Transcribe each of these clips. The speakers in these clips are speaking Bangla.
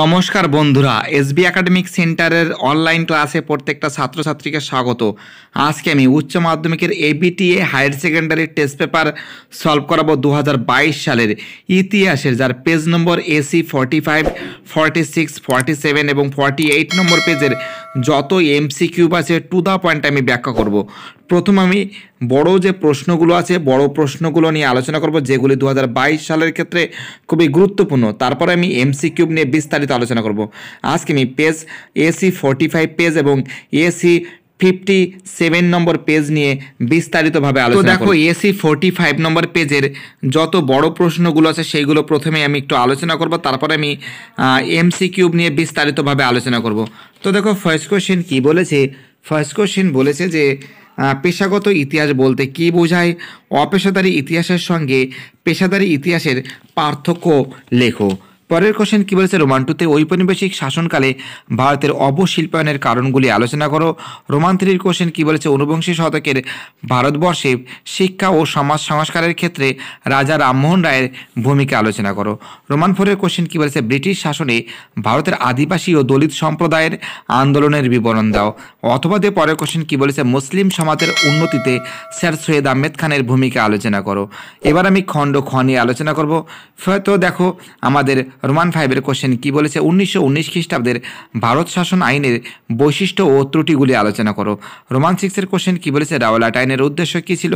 নমস্কার বন্ধুরা এসবি একাডেমিক সেন্টারের অনলাইন ক্লাসে প্রত্যেকটা ছাত্রছাত্রীকে স্বাগত আজকে আমি উচ্চ মাধ্যমিকের ABTA higher secondary test paper solve করাবো দু সালের ইতিহাসের যার পেজ নম্বর AC forty five forty six forty seven এবং ফর্টি এইট নম্বর পেজের যত এমসি কিউব আছে টু দ্য পয়েন্ট আমি ব্যাখ্যা করব প্রথম আমি বড় যে প্রশ্নগুলো আছে বড় প্রশ্নগুলো নিয়ে আলোচনা করব যেগুলি দু সালের ক্ষেত্রে খুবই গুরুত্বপূর্ণ তারপরে আমি এমসি কিউব নিয়ে বিস্তারিত আলোচনা করব আজকে আমি page AC forty five page এবং এসি ফিফটি সেভেন নম্বর পেজ নিয়ে বিস্তারিতভাবে আলোচনা দেখো এসি ফোরটি ফাইভ নম্বর পেজের যত বড় প্রশ্নগুলো আছে সেইগুলো প্রথমে আমি একটু আলোচনা করব তারপরে আমি এমসি কিউব নিয়ে বিস্তারিতভাবে আলোচনা করব তো দেখো ফার্স্ট কোশ্চেন কী বলেছে ফার্স্ট কোশ্চেন বলেছে যে পেশাগত ইতিহাস বলতে কি বোঝায় অপেশাদারী ইতিহাসের সঙ্গে পেশাদারী ইতিহাসের পার্থক্য লেখো পরের কোশ্চেন কী বলেছে রোমান টুতে ঔপনিবেশিক শাসনকালে ভারতের অবশিল্পায়নের কারণগুলি আলোচনা করো রোমান থ্রির কোশ্চেন কী বলেছে অনুবংশী শতকের ভারতবর্ষে শিক্ষা ও সমাজ সংস্কারের ক্ষেত্রে রাজা রামমোহন রায়ের ভূমিকা আলোচনা করো রোমান ফোরের কোশ্চেন কী বলেছে ব্রিটিশ শাসনে ভারতের আদিবাসী ও দলিত সম্প্রদায়ের আন্দোলনের বিবরণ দাও অথবা দিয়ে পরের কোশ্চেন কী বলেছে মুসলিম সমাজের উন্নতিতে স্যার সৈয়দ আহমেদ খানের ভূমিকা আলোচনা করো এবার আমি খণ্ড খ নিয়ে আলোচনা করব হয়তো দেখো আমাদের রোমান ফাইভের কোশ্চেন কি বলেছে উনিশশো উনিশ খ্রিস্টাব্দের ভারত শাসন আইনের বৈশিষ্ট্য ও ত্রুটিগুলি আলোচনা করো রোমান সিক্সের কোশ্চেন কি বলেছে রাওয়ালাট আইনের উদ্দেশ্য কী ছিল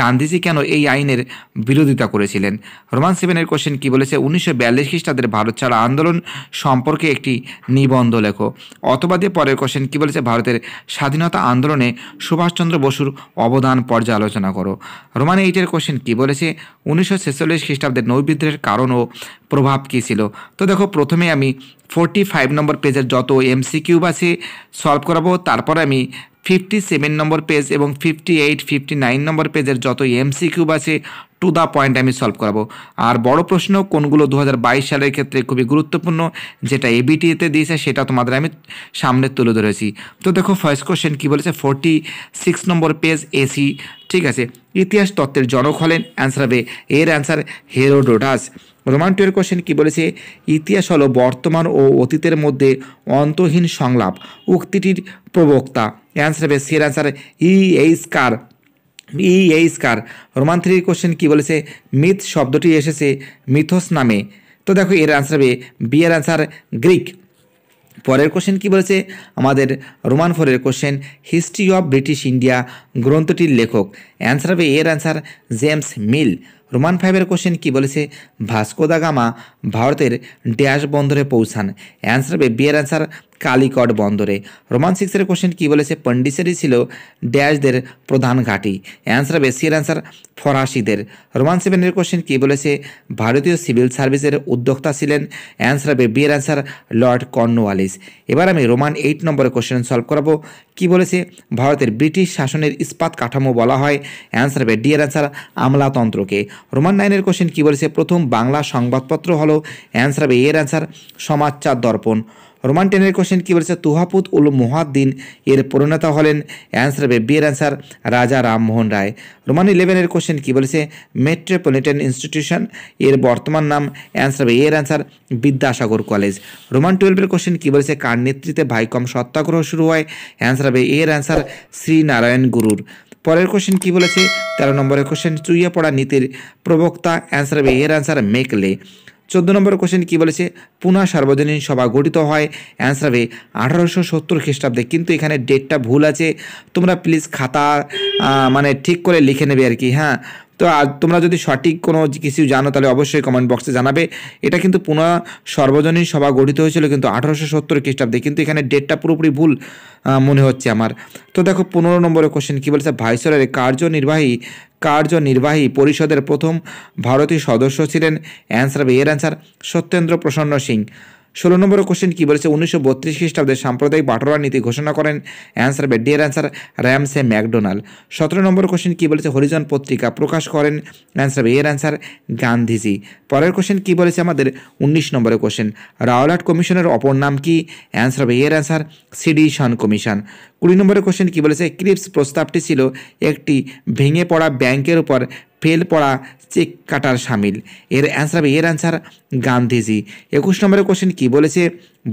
গান্ধীজি কেন এই আইনের বিরোধিতা করেছিলেন রোমান সেভেনের কোশ্চেন কি বলেছে উনিশশো বিয়াল্লিশ খ্রিস্টাব্দের ভারত ছাড়া আন্দোলন সম্পর্কে একটি নিবন্ধ লেখো অথবা দিয়ে পরের কোশ্চেন কি বলেছে ভারতের স্বাধীনতা আন্দোলনে সুভাষচন্দ্র বসুর অবদান পর্যালোচনা করো রোমান এইটের কোশ্চেন কি বলেছে উনিশশো ছেচল্লিশ খ্রিস্টাব্দের নৈবিদ্রের কারণ ও প্রভাব কী ছিল তো দেখো প্রথমে আমি ফোরটি ফাইভ নম্বর পেজের যত এমসিকিউ আছে সলভ করাবো তারপর আমি ফিফটি সেভেন নম্বর পেজ এবং ফিফটি এইট ফিফটি নাইন নম্বর পেজের যত এমসি কিউব আছে টু দ্য পয়েন্ট আমি সলভ করাবো আর বড় প্রশ্ন কোনগুলো দু বাইশ সালের ক্ষেত্রে খুবই গুরুত্বপূর্ণ যেটা এবিটিতে দিয়েছে সেটা তোমাদের আমি সামনে তুলে ধরেছি তো দেখো ফার্স্ট কোশ্চেন কী বলেছে ফোরটি সিক্স নম্বর পেজ এসি ঠিক আছে ইতিহাস তত্ত্বের জনক হলেন অ্যান্সার হবে এর অ্যান্সার হেরোডোটাস রোমান টুয়ের কোশ্চেন কী বলেছে ইতিহাস হলো বর্তমান ও অতীতের মধ্যে অন্তহীন সংলাপ উক্তিটির প্রবক্তা অ্যান্সার হবে সের answer E H Carr E H Carr roman থ্রির কোশ্চেন কী বলেছে মিথ শব্দটি এসেছে মিথস নামে তো দেখো এর অ্যান্সার হবে বি এর অ্যান্সার গ্রিক পরের কোশ্চেন কী বলেছে আমাদের রোমান ফোরের question history of British India গ্রন্থটির লেখক অ্যান্সার হবে এর অ্যান্সার জেমস মিল রোমান ফাইভের কোশ্চেন কি বলেছে ভাস্কো দা গামা ভারতের ড্যাশ বন্দরে পৌঁছান অ্যান্সার হবে বিয়ের অ্যান্সার কালিকট বন্দরে রোমান সিক্সের কোশ্চেন কি বলেছে পন্ডিচেরি ছিল ড্যাশদের প্রধান ঘাঁটি অ্যান্সার হবে সিয়ের অ্যান্সার ফরাসিদের রোমান সেভেনের কোশ্চেন কি বলেছে ভারতীয় সিভিল সার্ভিসের উদ্যোক্তা ছিলেন অ্যান্সার হবে বিয়ের অ্যান্সার লর্ড কর্নওয়ালিস এবার আমি রোমান এইট নম্বরের কোশ্চেন সলভ করাবো কি বলেছে ভারতের ব্রিটিশ শাসনের ইস্পাত কাঠামো বলা হয় অ্যান্সার হবে ডিয়ার অ্যান্সার আমলাতন্ত্রকে রোমান নাইনের কোশ্চেন কী বলেছে প্রথম বাংলা সংবাদপত্র হলো অ্যান্সার হবে এর অ্যান্সার সমাজচার দর্পণ রোমান টেনের কোশ্চেন কী বলেছে তুহাপুত উল মোহাদ্দিন এর প্রণেতা হলেন অ্যান্সার হবে বিয়ের অ্যান্সার রাজা রামমোহন রায় রোমান ইলেভেনের কোশ্চেন কী বলেছে মেট্রোপলিটন ইনস্টিটিউশন এর বর্তমান নাম অ্যান্সার হবে এর অ্যান্সার বিদ্যাসাগর কলেজ রোমান টুয়েলভের কোশ্চেন কী বলেছে কার নেতৃত্বে ভাইকম সত্যাগ্রহ শুরু হয় অ্যান্সার হবে এর অ্যান্সার শ্রীনারায়ণ গুরুর পরের কোশ্চেন কী বলেছে তেরো নম্বরের কোশ্চেন চুইয়ে পড়া নীতির প্রবক্তা অ্যান্সার হবে এর অ্যান্সার মেকলে চোদ্দ নম্বর কোশ্চেন কি বলেছে পুনা সার্বজনীন সভা গঠিত হয় অ্যান্সার হবে আঠারোশো সত্তর খ্রিস্টাব্দে কিন্তু এখানে ডেটটা ভুল আছে তোমরা প্লিজ খাতা মানে ঠিক করে লিখে নেবে আর কি হ্যাঁ তো তোমরা যদি সঠিক কোনো কিছু জানো তাহলে অবশ্যই কমেন্ট বক্সে জানাবে এটা কিন্তু পুনঃ সর্বজনীন সভা গঠিত হয়েছিল কিন্তু আঠারোশো সত্তর খ্রিস্টাব্দে কিন্তু এখানে ডেটটা পুরোপুরি ভুল মনে হচ্ছে আমার তো দেখো পনেরো নম্বরের কোশ্চেন কী বলেছে ভাইসরের কার্যনির্বাহী কার্যনির্বাহী পরিষদের প্রথম ভারতীয় সদস্য ছিলেন অ্যান্সার হবে এর অ্যান্সার সত্যেন্দ্র প্রসন্ন সিং ষোলো নম্বর কোশ্চেন কী বলেছে উনিশশো বত্রিশ খ্রিস্টাব্দে সাম্প্রদায়িক বাটোয়ারা নীতি ঘোষণা করেন অ্যান্সার হবে ডিয়ার অ্যান্সার র্যামসে ম্যাকডোনাল্ড সতেরো নম্বর কোশ্চেন কী বলেছে হরিজন পত্রিকা প্রকাশ করেন অ্যান্সার বে এর অ্যান্সার গান্ধীজি পরের কোশ্চেন কী বলেছে আমাদের উনিশ নম্বরের কোশ্চেন রাওলাট কমিশনের অপর নাম কি অ্যান্সার বে এর অ্যান্সার সিডিশন কমিশন কুড়ি নম্বরের কোশ্চেন কী বলেছে ক্রিপস প্রস্তাবটি ছিল একটি ভেঙে পড়া ব্যাংকের উপর ফেল পড়া চেক কাটার সামিল এর অ্যান্সার হবে এর অ্যান্সার গান্ধীজি একুশ নম্বরের কোশ্চেন কী বলেছে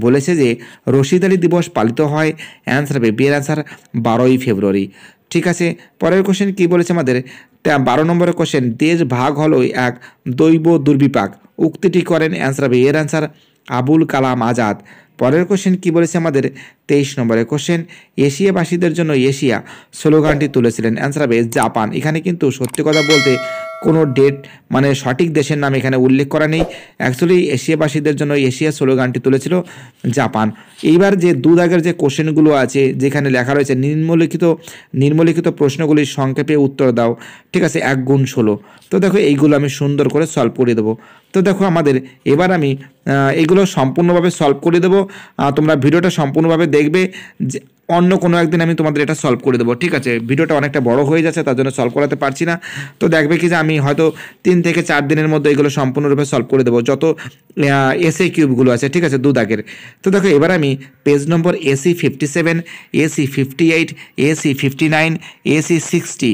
বলেছে যে রশিদ আলী দিবস পালিত হয় অ্যান্সার হবে বিয়ের অ্যান্সার বারোই ফেব্রুয়ারি ঠিক আছে পরের কোশ্চেন কী বলেছে আমাদের বারো নম্বরের কোশ্চেন দেশ ভাগ হলো এক দৈব দুর্বিপাক উক্তিটি করেন অ্যান্সার হবে এর অ্যান্সার আবুল কালাম আজাদ পরের কোশ্চেন কি বলেছে আমাদের তেইশ নম্বরের কোশ্চেন এশিয়াবাসীদের জন্য এশিয়া স্লোগানটি তুলেছিলেন অ্যান্সার হবে জাপান এখানে কিন্তু সত্যি কথা বলতে কোনো ডেট মানে সঠিক দেশের নাম এখানে উল্লেখ করা নেই অ্যাকচুয়ালি এশিয়াবাসীদের জন্য এশিয়া স্লোগানটি তুলেছিল জাপান এইবার যে দু দাগের যে কোশ্চেনগুলো আছে যেখানে লেখা রয়েছে নিম্নলিখিত নিম্নলিখিত প্রশ্নগুলির সংক্ষেপে উত্তর দাও ঠিক আছে এক গুণ ষোলো তো দেখো এইগুলো আমি সুন্দর করে সলভ করে দেবো তো দেখো আমাদের এবার আমি এগুলো সম্পূর্ণভাবে সলভ করে দেবো তোমরা ভিডিওটা সম্পূর্ণভাবে দেখবে অন্য কোনো একদিন আমি তোমাদের এটা সলভ করে দেবো ঠিক আছে ভিডিওটা অনেকটা বড় হয়ে যাচ্ছে তার জন্য সলভ করাতে পারছি না তো দেখবে কি যে আমি হয়তো তিন থেকে চার দিনের মধ্যে এগুলো সম্পূর্ণরূপে সলভ করে দেবো যত এসি কিউবগুলো আছে ঠিক আছে দু দাগের তো দেখো এবার আমি পেজ নম্বর AC fifty seven AC fifty eight AC fifty nine AC sixty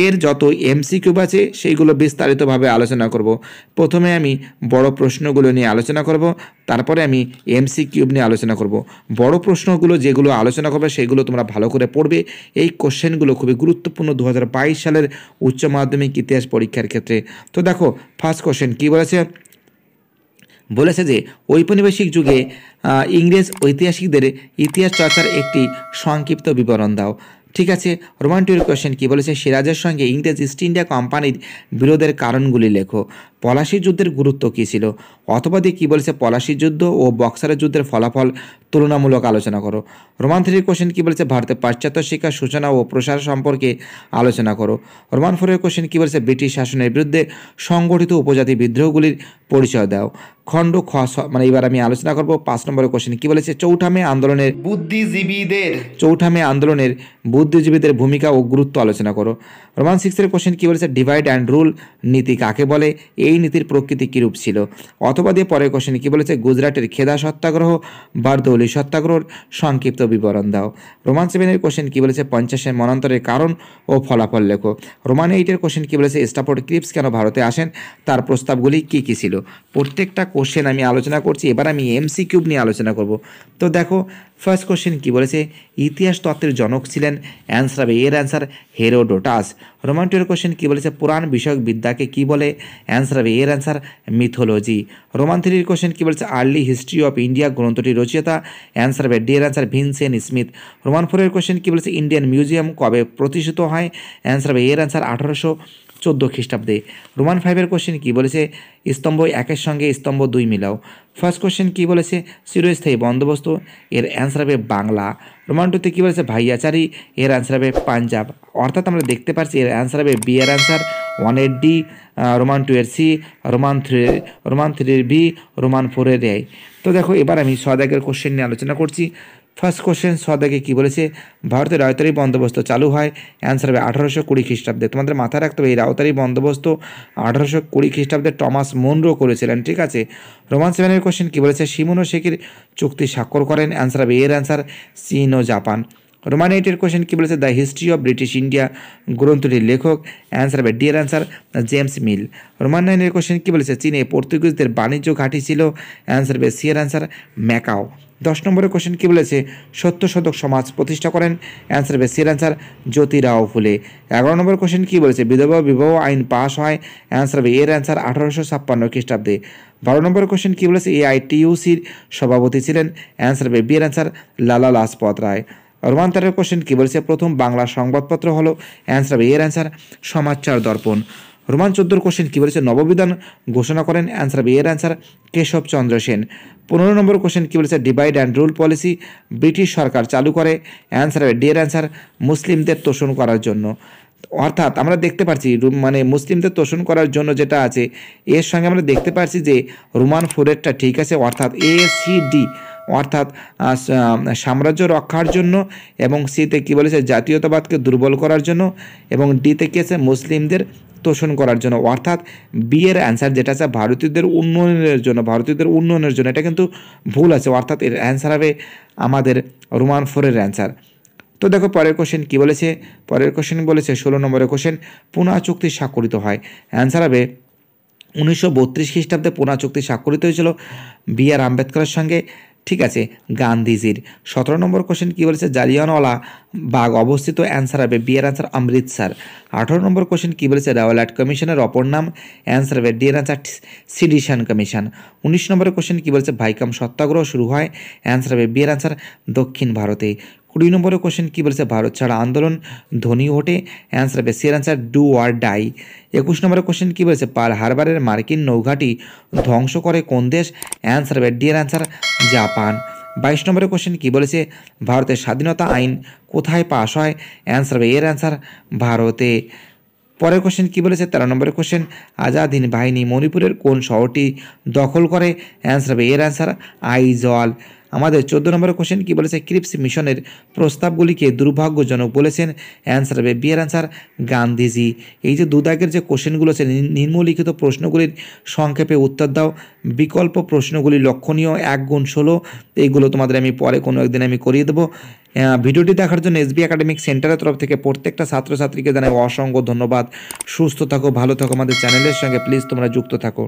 এর যত এমসি কিউব আছে সেইগুলো বিস্তারিতভাবে আলোচনা করব প্রথমে আমি বড় প্রশ্নগুলো নিয়ে আলোচনা করব তারপরে আমি এমসি কিউব নিয়ে আলোচনা করব বড় প্রশ্নগুলো যেগুলো আলোচনা করবে সেগুলো তোমরা ভালো করে পড়বে এই কোশ্চেনগুলো খুবই গুরুত্বপূর্ণ দু সালের উচ্চ মাধ্যমিক ইতিহাস পরীক্ষার ক্ষেত্রে তো দেখো ফার্স্ট কোশ্চেন কী বলেছে বলেছে যে ঔপনিবেশিক যুগে ইংরেজ ঐতিহাসিকদের ইতিহাস চর্চার একটি সংক্ষিপ্ত বিবরণ দাও ঠিক আছে রোমান টুর কোয়েশ্চেন কী বলেছে সিরাজের সঙ্গে ইংরেজ ইস্ট ইন্ডিয়া কোম্পানির বিরোধের কারণগুলি লেখো পলাশি যুদ্ধের গুরুত্ব কী ছিল অথবা দিয়ে কী বলেছে পলাশি যুদ্ধ ও বক্সারের যুদ্ধের ফলাফল তুলনামূলক আলোচনা করো রোমান থ্রির কোশ্চেন কী বলেছে ভারতে পাশ্চাত্য শিক্ষার সূচনা ও প্রসার সম্পর্কে আলোচনা করো রোমান ফোরের কোশ্চেন কী বলেছে ব্রিটিশ শাসনের বিরুদ্ধে সংগঠিত উপজাতি বিদ্রোহগুলির পরিচয় দাও খণ্ড খ মানে এবার আমি আলোচনা করব পাঁচ নম্বরের কোশ্চেন কি বলেছে চৌঠা মে আন্দোলনের বুদ্ধিজীবীদের চৌঠা মে আন্দোলনের বুদ্ধিজীবীদের ভূমিকা ও গুরুত্ব আলোচনা করো রোমান সিক্সের কোশ্চেন কি বলেছে ডিভাইড অ্যান্ড রুল নীতি কাকে বলে এই নীতির প্রকৃতি কীরূপ ছিল অথবা দিয়ে পরের কোশ্চেন কি বলেছে গুজরাটের খেদা সত্যাগ্রহ বারদৌলি সত্যাগ্রহর সংক্ষিপ্ত বিবরণ দাও রোমান সেভেনের কোশ্চেন কি বলেছে পঞ্চাশের মনান্তরের কারণ ও ফলাফল লেখো রোমান এইটের কোশ্চেন কি বলেছে স্টাফোর্ড ক্রিপস কেন ভারতে আসেন তার প্রস্তাবগুলি কি কী ছিল প্রত্যেকটা কোশ্চেন আমি আলোচনা করছি এবার আমি এমসি কিউব নিয়ে আলোচনা করব তো দেখো ফার্স্ট কোশ্চেন কি বলেছে ইতিহাস তত্ত্বের জনক ছিলেন অ্যান্সার হবে এর answer Herodotus roman twelve question কী বলেছে পুরাণ বিষয়ক বিদ্যাকে কি বলে অ্যান্সার হবে এর অ্যান্সার মিথোলজি রোমান কোশ্চেন কী বলেছে আর্লি হিস্ট্রি অফ ইন্ডিয়া গ্রন্থটি রচিয়তা অ্যান্সার হবে ডি এর অ্যান্সার ভিনসেন স্মিথ রোমান ফোরের কোশ্চেন কি বলেছে ইন্ডিয়ান মিউজিয়াম কবে প্রতিষ্ঠিত হয় অ্যান্সার হবে এর অ্যান্সার আঠারোশো চোদ্দো খ্রিস্টাব্দে রোমান ফাইভের কোশ্চেন কি বলেছে স্তম্ভ একের সঙ্গে স্তম্ভ দুই মিলাও ফার্স্ট কোশ্চেন কি বলেছে চিরস্থায়ী বন্দোবস্ত এর অ্যান্সার হবে বাংলা রোমান টুতে কী বলেছে ভাইয়াচারি এর অ্যান্সার হবে পাঞ্জাব অর্থাৎ আমরা দেখতে পাচ্ছি এর অ্যান্সার হবে বি এর অ্যান্সার ওয়ান এর ডি রোমান টু এর সি রোমান থ্রি রোমান থ্রির বি রোমান ফোরের এ তো দেখো এবার আমি সদাগের কোশ্চেন নিয়ে আলোচনা করছি ফার্স্ট কোশ্চেন সদাগে কি বলেছে ভারতে রায়তারি বন্দোবস্ত চালু হয় অ্যান্সার হবে আঠারোশো কুড়ি খ্রিস্টাব্দে তোমাদের মাথায় রাখতে হবে এই রায়তারি বন্দোবস্ত আঠারোশো কুড়ি খ্রিস্টাব্দে টমাস মনরো করেছিলেন ঠিক আছে রোমান সেভেনের কোশ্চেন কী বলেছে ও শেখের চুক্তি স্বাক্ষর করেন অ্যান্সার হবে এর অ্যান্সার চীন ও জাপান রোমান এইটের কোশ্চেন কী বলেছে the history of British India গ্রন্থটির লেখক অ্যান্সার হবে ডিয়ার অ্যান্সার জেমস মিল রোমান নাইনের কোশ্চেন কী বলেছে চীনে পর্তুগিজদের বাণিজ্য ঘাঁটি ছিল অ্যান্সার হবে সিয়ার অ্যান্সার ম্যাকাও দশ নম্বরের কোশ্চেন কী বলেছে সত্য শতক সমাজ প্রতিষ্ঠা করেন অ্যান্সার হবে সির অ্যান্সার জ্যোতিরাও ফুলে এগারো নম্বর কোশ্চেন কী বলেছে বিধবা বিবাহ আইন পাস হয় অ্যান্সার হবে এর অ্যান্সার আঠারোশো ছাপ্পান্ন খ্রিস্টাব্দে বারো নম্বর কোশ্চেন কী বলেছে এআইটিউসির সভাপতি ছিলেন অ্যান্সার হবে বিয়ের অ্যান্সার লালা লাজপত রায় রোমান্তরের কোশ্চেন কী বলেছে প্রথম বাংলা সংবাদপত্র হলো অ্যান্সার হবে এর অ্যান্সার সমাচার দর্পণ রোমান চোদ্দোর কোশ্চেন কী বলেছে নববিধান ঘোষণা করেন অ্যান্সার বি এর অ্যান্সার কেশব চন্দ্র সেন পনেরো নম্বর কোশ্চেন কী বলেছে divide and rule policy British সরকার চালু করে অ্যান্সার হবে ডি এর অ্যান্সার মুসলিমদের তোষণ করার জন্য অর্থাৎ আমরা দেখতে পাচ্ছি মানে মুসলিমদের তোষণ করার জন্য যেটা আছে এর সঙ্গে আমরা দেখতে পাচ্ছি যে রোমান ফোরেটটা ঠিক আছে অর্থাৎ এ সি ডি অর্থাৎ সাম্রাজ্য রক্ষার জন্য এবং সিতে কী বলেছে জাতীয়তাবাদকে দুর্বল করার জন্য এবং ডিতে কী আছে মুসলিমদের আত্মশোষণ করার জন্য অর্থাৎ এর অ্যান্সার যেটা আছে ভারতীয়দের উন্নয়নের জন্য ভারতীয়দের উন্নয়নের জন্য এটা কিন্তু ভুল আছে অর্থাৎ এর অ্যান্সার হবে আমাদের রোমান ফোরের অ্যান্সার তো দেখো পরের কোশ্চেন কী বলেছে পরের কোশ্চেন বলেছে ষোলো নম্বরের কোশ্চেন পুনা চুক্তি স্বাক্ষরিত হয় অ্যান্সার হবে উনিশশো বত্রিশ খ্রিস্টাব্দে পুনা চুক্তি স্বাক্ষরিত হয়েছিল বি আর আম্বেদকরের সঙ্গে ঠিক আছে গান্ধীজির সতেরো নম্বর কোশ্চেন কী বলেছে জালিয়ানওয়ালা বাঘ অবস্থিত অ্যান্সার হবে বিয়ের অ্যান্সার অমৃতসর আঠারো নম্বর কোশ্চেন কী বলেছে রাওয়ালাট কমিশনের অপর নাম অ্যান্সার হবে ডিয়ার অ্যান্সার সিডিশন কমিশন উনিশ নম্বর কোশ্চেন কী বলেছে ভাইকাম সত্যাগ্রহ শুরু হয় অ্যান্সার হবে বিয়ের অ্যান্সার দক্ষিণ ভারতে কুড়ি নম্বরের কোশ্চেন কী বলেছে ভারত ছাড়া আন্দোলন ধ্বনি ওঠে অ্যান্সার হবে সিয়ার অ্যান্সার ডু আর ডাই একুশ নম্বরের কোশ্চেন কী বলেছে পার হারবারের মার্কিন নৌঘাটি ধ্বংস করে কোন দেশ অ্যান্সার হবে ডিয়ার অ্যান্সার জাপান বাইশ নম্বরের কোশ্চেন কী বলেছে ভারতের স্বাধীনতা আইন কোথায় পাশ হয় অ্যান্সার হবে এর অ্যান্সার ভারতে পরের কোশ্চেন কী বলেছে তেরো নম্বরের কোশ্চেন আজাদিন বাহিনী মণিপুরের কোন শহরটি দখল করে অ্যান্সার হবে এর অ্যান্সার আইজল আমাদের চোদ্দ নম্বর কোশ্চেন কি বলেছে ক্রিপস মিশনের প্রস্তাবগুলিকে দুর্ভাগ্যজনক বলেছেন অ্যান্সার হবে বিয়ের অ্যান্সার গান্ধীজি এই যে দুদাগের যে কোশ্চেনগুলো আছে নিম্নলিখিত প্রশ্নগুলির সংক্ষেপে উত্তর দাও বিকল্প প্রশ্নগুলি লক্ষণীয় এক গুণ ষোলো এইগুলো তোমাদের আমি পরে কোনো একদিন আমি করিয়ে দেবো ভিডিওটি দেখার জন্য এসবি একাডেমিক সেন্টারের তরফ থেকে প্রত্যেকটা ছাত্রছাত্রীকে জানাই অসংখ্য ধন্যবাদ সুস্থ থাকো ভালো থাকো আমাদের চ্যানেলের সঙ্গে প্লিজ তোমরা যুক্ত থাকো